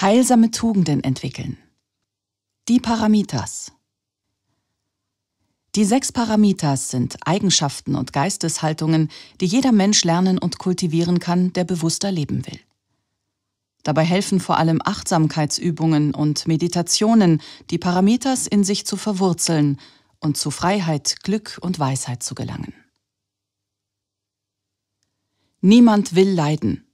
heilsame Tugenden entwickeln. Die Paramitas. Die sechs Paramitas sind Eigenschaften und Geisteshaltungen, die jeder Mensch lernen und kultivieren kann, der bewusster leben will. Dabei helfen vor allem Achtsamkeitsübungen und Meditationen, die Paramitas in sich zu verwurzeln und zu Freiheit, Glück und Weisheit zu gelangen. Niemand will leiden.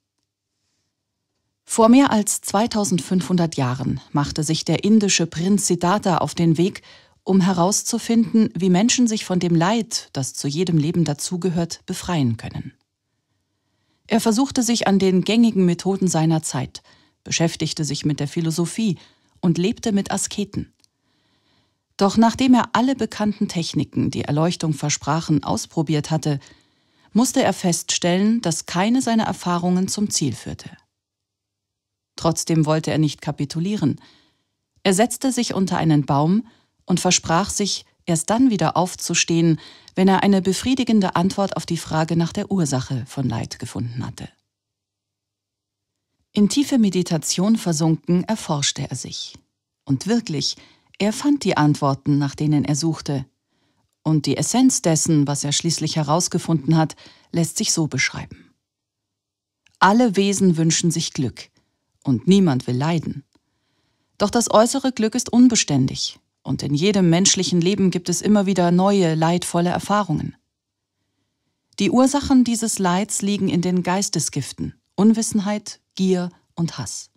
Vor mehr als 2500 Jahren machte sich der indische Prinz Siddhartha auf den Weg, um herauszufinden, wie Menschen sich von dem Leid, das zu jedem Leben dazugehört, befreien können. Er versuchte sich an den gängigen Methoden seiner Zeit, beschäftigte sich mit der Philosophie und lebte mit Asketen. Doch nachdem er alle bekannten Techniken, die Erleuchtung versprachen, ausprobiert hatte, musste er feststellen, dass keine seiner Erfahrungen zum Ziel führte. Trotzdem wollte er nicht kapitulieren. Er setzte sich unter einen Baum und versprach sich, erst dann wieder aufzustehen, wenn er eine befriedigende Antwort auf die Frage nach der Ursache von Leid gefunden hatte. In tiefe Meditation versunken erforschte er sich. Und wirklich, er fand die Antworten, nach denen er suchte. Und die Essenz dessen, was er schließlich herausgefunden hat, lässt sich so beschreiben. Alle Wesen wünschen sich Glück und niemand will leiden. Doch das äußere Glück ist unbeständig und in jedem menschlichen Leben gibt es immer wieder neue, leidvolle Erfahrungen. Die Ursachen dieses Leids liegen in den Geistesgiften, Unwissenheit, Gier und Hass.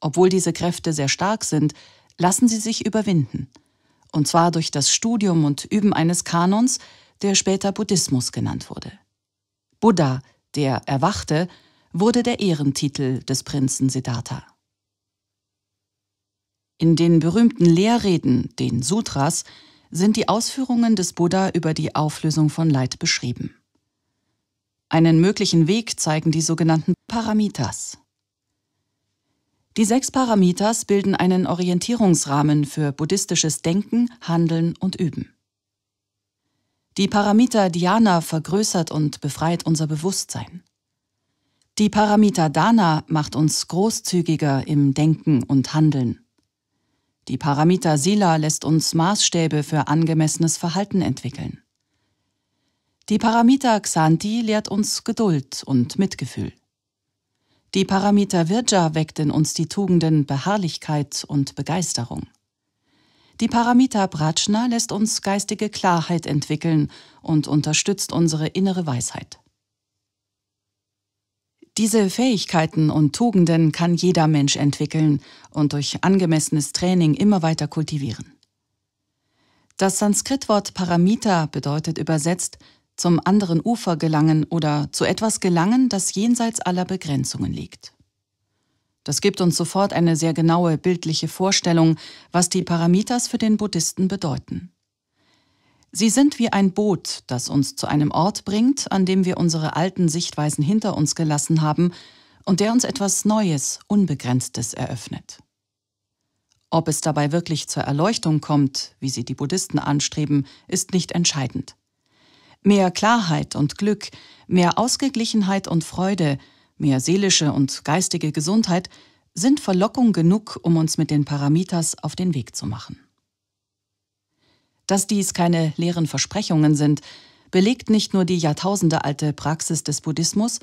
Obwohl diese Kräfte sehr stark sind, lassen sie sich überwinden, und zwar durch das Studium und Üben eines Kanons, der später Buddhismus genannt wurde. Buddha, der Erwachte, wurde der Ehrentitel des Prinzen Siddhartha. In den berühmten Lehrreden, den Sutras, sind die Ausführungen des Buddha über die Auflösung von Leid beschrieben. Einen möglichen Weg zeigen die sogenannten Paramitas. Die sechs Paramitas bilden einen Orientierungsrahmen für buddhistisches Denken, Handeln und Üben. Die Paramita Dhyana vergrößert und befreit unser Bewusstsein. Die Paramita Dana macht uns großzügiger im Denken und Handeln. Die Paramita Sila lässt uns Maßstäbe für angemessenes Verhalten entwickeln. Die Paramita Xanti lehrt uns Geduld und Mitgefühl. Die Paramita Virja weckt in uns die Tugenden Beharrlichkeit und Begeisterung. Die Paramita Prajna lässt uns geistige Klarheit entwickeln und unterstützt unsere innere Weisheit. Diese Fähigkeiten und Tugenden kann jeder Mensch entwickeln und durch angemessenes Training immer weiter kultivieren. Das Sanskritwort Paramita bedeutet übersetzt zum anderen Ufer gelangen oder zu etwas gelangen, das jenseits aller Begrenzungen liegt. Das gibt uns sofort eine sehr genaue bildliche Vorstellung, was die Paramitas für den Buddhisten bedeuten. Sie sind wie ein Boot, das uns zu einem Ort bringt, an dem wir unsere alten Sichtweisen hinter uns gelassen haben und der uns etwas Neues, Unbegrenztes eröffnet. Ob es dabei wirklich zur Erleuchtung kommt, wie sie die Buddhisten anstreben, ist nicht entscheidend. Mehr Klarheit und Glück, mehr Ausgeglichenheit und Freude, mehr seelische und geistige Gesundheit sind Verlockung genug, um uns mit den Paramitas auf den Weg zu machen. Dass dies keine leeren Versprechungen sind, belegt nicht nur die jahrtausendealte Praxis des Buddhismus,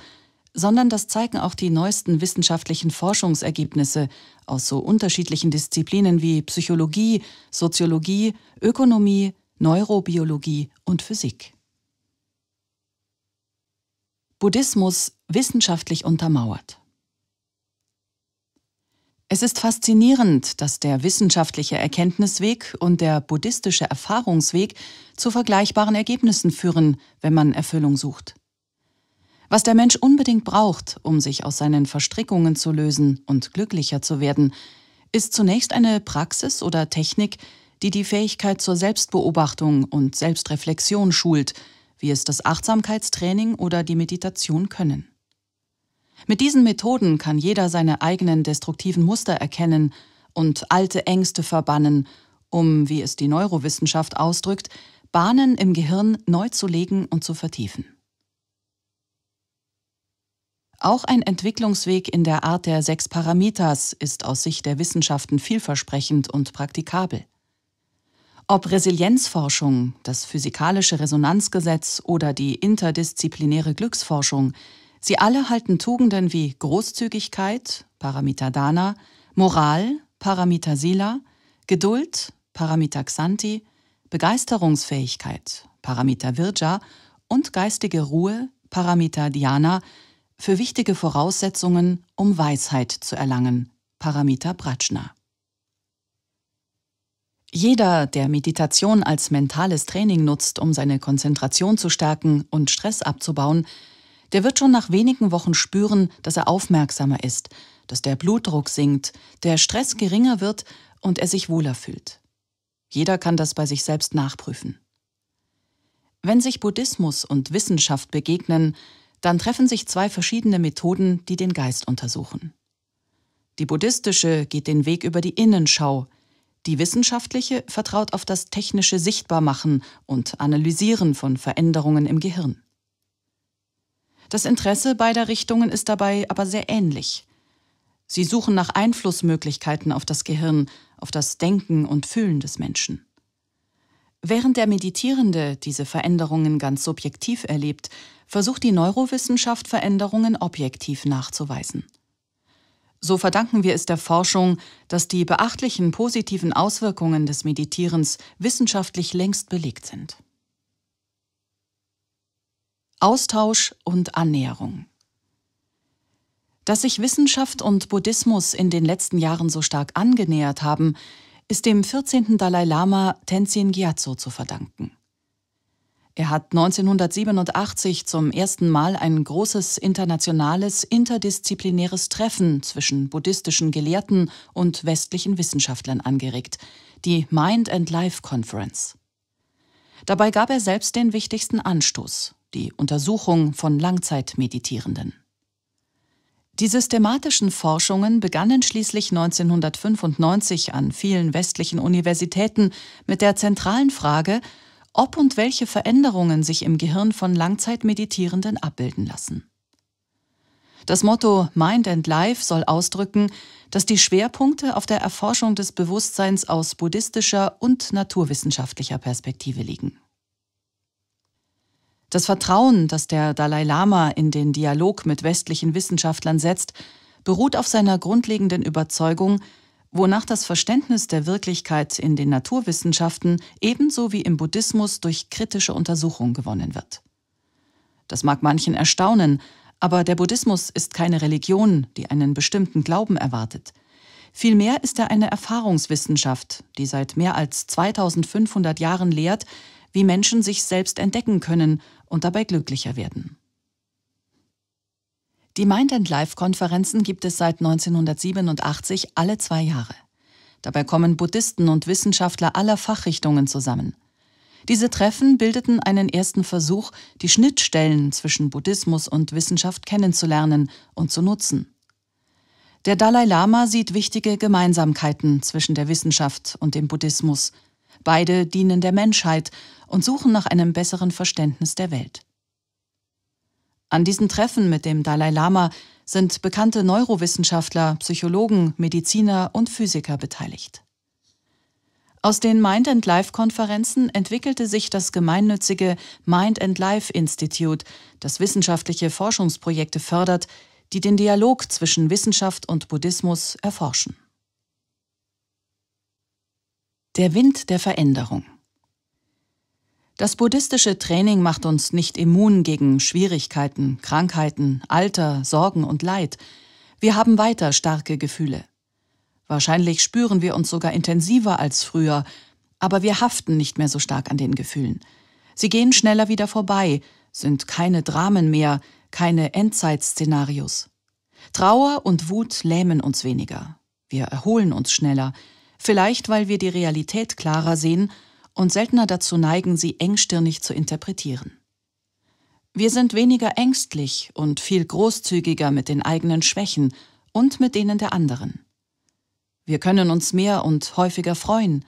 sondern das zeigen auch die neuesten wissenschaftlichen Forschungsergebnisse aus so unterschiedlichen Disziplinen wie Psychologie, Soziologie, Ökonomie, Neurobiologie und Physik. Buddhismus wissenschaftlich untermauert. Es ist faszinierend, dass der wissenschaftliche Erkenntnisweg und der buddhistische Erfahrungsweg zu vergleichbaren Ergebnissen führen, wenn man Erfüllung sucht. Was der Mensch unbedingt braucht, um sich aus seinen Verstrickungen zu lösen und glücklicher zu werden, ist zunächst eine Praxis oder Technik, die die Fähigkeit zur Selbstbeobachtung und Selbstreflexion schult, wie es das Achtsamkeitstraining oder die Meditation können. Mit diesen Methoden kann jeder seine eigenen destruktiven Muster erkennen und alte Ängste verbannen, um, wie es die Neurowissenschaft ausdrückt, Bahnen im Gehirn neu zu legen und zu vertiefen. Auch ein Entwicklungsweg in der Art der sechs Paramitas ist aus Sicht der Wissenschaften vielversprechend und praktikabel. Ob Resilienzforschung, das physikalische Resonanzgesetz oder die interdisziplinäre Glücksforschung – Sie alle halten Tugenden wie Großzügigkeit, Paramitadana, Moral, Paramitasila, Geduld, Paramitaxanti, Begeisterungsfähigkeit, Paramita Virja und geistige Ruhe, Paramita Dhyana, für wichtige Voraussetzungen, um Weisheit zu erlangen, Paramita Prajna. Jeder, der Meditation als mentales Training nutzt, um seine Konzentration zu stärken und Stress abzubauen, der wird schon nach wenigen Wochen spüren, dass er aufmerksamer ist, dass der Blutdruck sinkt, der Stress geringer wird und er sich wohler fühlt. Jeder kann das bei sich selbst nachprüfen. Wenn sich Buddhismus und Wissenschaft begegnen, dann treffen sich zwei verschiedene Methoden, die den Geist untersuchen. Die buddhistische geht den Weg über die Innenschau, die wissenschaftliche vertraut auf das technische Sichtbarmachen und Analysieren von Veränderungen im Gehirn. Das Interesse beider Richtungen ist dabei aber sehr ähnlich. Sie suchen nach Einflussmöglichkeiten auf das Gehirn, auf das Denken und Fühlen des Menschen. Während der Meditierende diese Veränderungen ganz subjektiv erlebt, versucht die Neurowissenschaft Veränderungen objektiv nachzuweisen. So verdanken wir es der Forschung, dass die beachtlichen positiven Auswirkungen des Meditierens wissenschaftlich längst belegt sind. Austausch und Annäherung. Dass sich Wissenschaft und Buddhismus in den letzten Jahren so stark angenähert haben, ist dem 14. Dalai Lama Tenzin Gyatso zu verdanken. Er hat 1987 zum ersten Mal ein großes internationales interdisziplinäres Treffen zwischen buddhistischen Gelehrten und westlichen Wissenschaftlern angeregt, die Mind and Life Conference. Dabei gab er selbst den wichtigsten Anstoß, die Untersuchung von Langzeitmeditierenden. Die systematischen Forschungen begannen schließlich 1995 an vielen westlichen Universitäten mit der zentralen Frage, ob und welche Veränderungen sich im Gehirn von Langzeitmeditierenden abbilden lassen. Das Motto Mind and Life soll ausdrücken, dass die Schwerpunkte auf der Erforschung des Bewusstseins aus buddhistischer und naturwissenschaftlicher Perspektive liegen. Das Vertrauen, das der Dalai Lama in den Dialog mit westlichen Wissenschaftlern setzt, beruht auf seiner grundlegenden Überzeugung, wonach das Verständnis der Wirklichkeit in den Naturwissenschaften ebenso wie im Buddhismus durch kritische Untersuchung gewonnen wird. Das mag manchen erstaunen, aber der Buddhismus ist keine Religion, die einen bestimmten Glauben erwartet. Vielmehr ist er eine Erfahrungswissenschaft, die seit mehr als 2500 Jahren lehrt, wie Menschen sich selbst entdecken können und dabei glücklicher werden. Die Mind and Life Konferenzen gibt es seit 1987 alle zwei Jahre. Dabei kommen Buddhisten und Wissenschaftler aller Fachrichtungen zusammen. Diese Treffen bildeten einen ersten Versuch, die Schnittstellen zwischen Buddhismus und Wissenschaft kennenzulernen und zu nutzen. Der Dalai Lama sieht wichtige Gemeinsamkeiten zwischen der Wissenschaft und dem Buddhismus Beide dienen der Menschheit und suchen nach einem besseren Verständnis der Welt. An diesen Treffen mit dem Dalai Lama sind bekannte Neurowissenschaftler, Psychologen, Mediziner und Physiker beteiligt. Aus den Mind and Life Konferenzen entwickelte sich das gemeinnützige Mind and Life Institute, das wissenschaftliche Forschungsprojekte fördert, die den Dialog zwischen Wissenschaft und Buddhismus erforschen. Der Wind der Veränderung. Das buddhistische Training macht uns nicht immun gegen Schwierigkeiten, Krankheiten, Alter, Sorgen und Leid. Wir haben weiter starke Gefühle. Wahrscheinlich spüren wir uns sogar intensiver als früher, aber wir haften nicht mehr so stark an den Gefühlen. Sie gehen schneller wieder vorbei, sind keine Dramen mehr, keine Endzeitszenarios. Trauer und Wut lähmen uns weniger. Wir erholen uns schneller, vielleicht weil wir die Realität klarer sehen und seltener dazu neigen, sie engstirnig zu interpretieren. Wir sind weniger ängstlich und viel großzügiger mit den eigenen Schwächen und mit denen der anderen. Wir können uns mehr und häufiger freuen.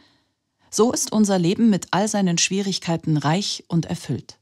So ist unser Leben mit all seinen Schwierigkeiten reich und erfüllt.